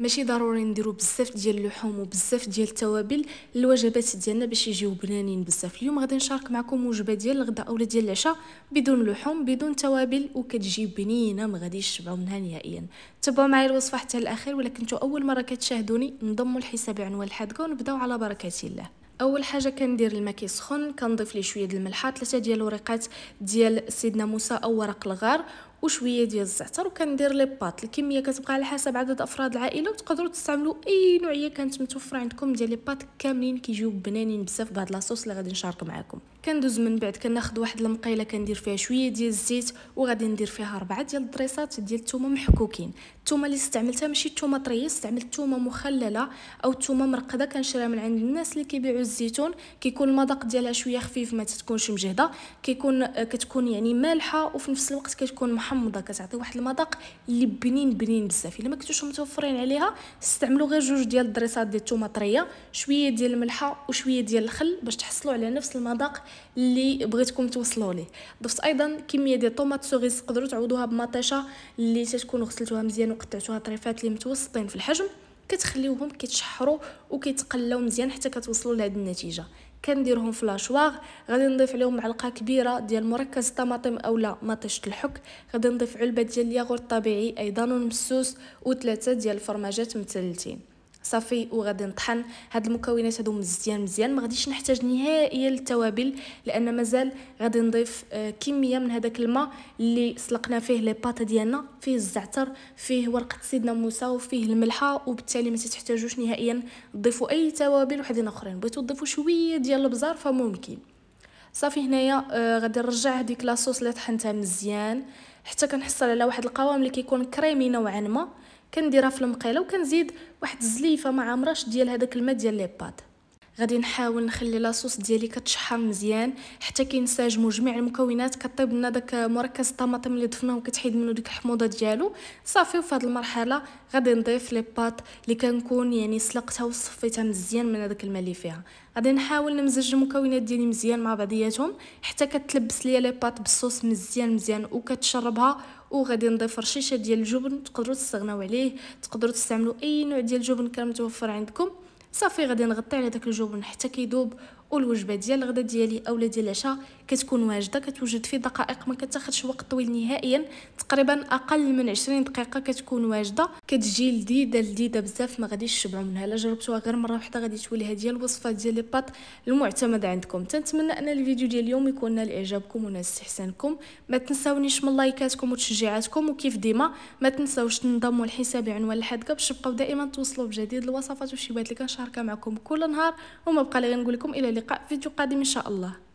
ماشي ضروري نديرو بزاف ديال اللحوم وبزاف ديال التوابل الوجبات ديالنا باش يجيو بنانين بزاف اليوم غادي نشارك معكم وجبه ديال الغداء اولا ديال العشاء بدون لحوم بدون توابل وكتجي بنينه ما غاديش تشبعوا منها نهائيا تبعوا معايا الوصفه حتى الاخير ولا كنتو اول مره كتشاهدوني نضموا الحساب عنوان الحدقه ونبداو على بركه الله اول حاجه كندير الماء كيسخن كنضيف ليه شويه د الملح ثلاثه ديال ورقات ديال سيدنا موسى او ورق الغار وشويه ديال الزعتر وكندير لي بات الكميه كتبقى على حسب عدد افراد العائله وتقدروا تستعملوا اي نوعيه كانت متوفره عندكم ديال لي بات كاملين كيجيو بنانين بزاف بهاد لاصوص اللي غادي نشارك معكم كندوز من بعد كناخذ واحد المقيله كندير فيها شويه ديال الزيت وغادي ندير فيها ربعه ديال الدريسات ديال الثومه محكوكين الثومه اللي استعملتها ماشي الثومه طريه استعملت الثومه مخلله او الثومه مرقده كنشريها من عند الناس اللي كيبيعوا الزيتون كيكون المذاق ديالها شويه خفيف ما تتكونش مجهده كيكون آه، كتكون يعني مالحه وفي نفس الوقت كتكون محمضه كتعطي واحد المذاق اللي بنين بنين بزاف الا ما كنتوش متوفرين عليها استعملوا غير جوج ديال الدريسات ديال طريه شويه ديال الملحه وشويه ديال الخل باش تحصلوا على نفس المذاق اللي بغيتكم توصلوا ليه ضفت ايضا كميه ديال الطوماط سوغيس تقدروا تعوضوها بمطيشه اللي تكون غسلتوها مزيان وقطعتوها طريفات اللي متوسطين في الحجم كتخليوهم كيتشحروا وكيتقلاو مزيان حتى كتوصلوا لهاد النتيجه كنديرهم في لاشوار غادي نضيف عليهم معلقه كبيره ديال مركز الطماطم اولا مطيشه الحك غادي نضيف علبه ديال الياغورت الطبيعي ايضا ومسوس وثلاثه ديال الفرماجات متلتين صافي وغادي نطحن هاد المكونات هادو مزيان مزيان ما غاديش نحتاج نهائيا للتوابل لان مازال غادي نضيف آه، كميه من هذاك الماء اللي سلقنا فيه لي باتا ديالنا فيه الزعتر فيه ورقه سيدنا موسى وفيه الملحه وبالتالي ما تحتاجوش نهائيا تضيفوا اي توابل وحدين اخرين بغيتو تضيفوا شويه ديال البزار فممكن صافي هنايا آه، غادي نرجع هذيك لاصوص اللي طحنتها مزيان حتى كنحصل على واحد القوام اللي كيكون كريمي نوعا ما كنديرها في المقيله وكنزيد واحد الزليفه ما عامراش ديال هذاك الماء ديال لي باد غادي نحاول نخلي لاصوص ديالي كتشحر مزيان حتى كينسجموا جميع المكونات كطيب لنا داك مركز الطماطم اللي ضفناه وكتحيد منه ديك الحموضه ديالو صافي وفي هذه المرحله غادي نضيف لي بات اللي كنكون يعني سلقتها وصفيتها مزيان من هذاك الماء اللي فيها غادي نحاول نمزج المكونات ديالي مزيان مع بعضياتهم حتى كتلبس ليا لي بات بالصوص مزيان مزيان وكتشربها وغادي نضيف رشيشه ديال الجبن تقدروا تستغناو عليه تقدروا تستعملوا اي نوع ديال الجبن كان متوفر عندكم صافي غادي نغطي على داك الجبن حتى كيذوب والوجبه ديال الغداء ديالي اولا ديال العشاء كتكون واجده كتوجد في دقائق ما كتاخذش وقت طويل نهائيا تقريبا اقل من 20 دقيقه كتكون واجده كتجي لذيذه لذيذه بزاف ما غاديش تشبعوا منها الا جربتوها غير مره واحده غادي تولي هذه الوصفه ديال لي بات المعتمده عندكم تنتمنى ان الفيديو ديال اليوم يكون نال اعجابكم ونال استحسانكم ما تنساونيش من لايكاتكم وتشجيعاتكم وكيف ديما ما تنساوش تنضموا لحسابي عنوان الحدقه باش تبقاو دائما توصلوا بجديد الوصفات والشيبات اللي كنشاركها معكم كل نهار وما بقى لي غنقول لكم الى لقاء فيديو قادم إن شاء الله